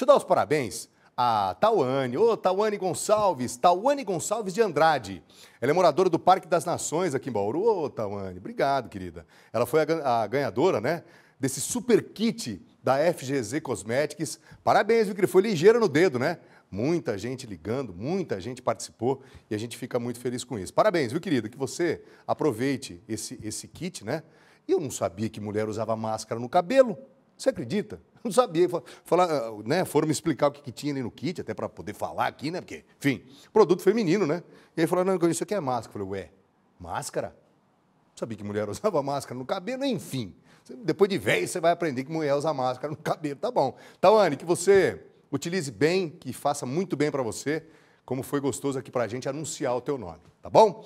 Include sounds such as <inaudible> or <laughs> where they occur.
Deixa eu dar os parabéns a Tauane. Ô, oh, Tauane Gonçalves, Tauane Gonçalves de Andrade. Ela é moradora do Parque das Nações aqui em Bauru. Ô, oh, Tauane, obrigado, querida. Ela foi a, a ganhadora, né, desse super kit da FGZ Cosmetics. Parabéns, viu, querida? foi ligeira no dedo, né? Muita gente ligando, muita gente participou e a gente fica muito feliz com isso. Parabéns, viu, querida, que você aproveite esse, esse kit, né? Eu não sabia que mulher usava máscara no cabelo. Você acredita? Não sabia. Falar, ah, né, foram me explicar o que, que tinha ali no kit, até para poder falar aqui, né? Porque, enfim, produto feminino, né? E aí falaram, não, isso aqui é máscara. Eu falei, ué, máscara? Não sabia que mulher <laughs> usava máscara no cabelo, enfim. Depois de ver, você vai aprender que mulher usa máscara no <laughs> cabelo. Tá bom. Então, Anne, que você utilize bem, que faça muito bem para você. Como foi gostoso aqui para a gente anunciar o teu nome, tá bom?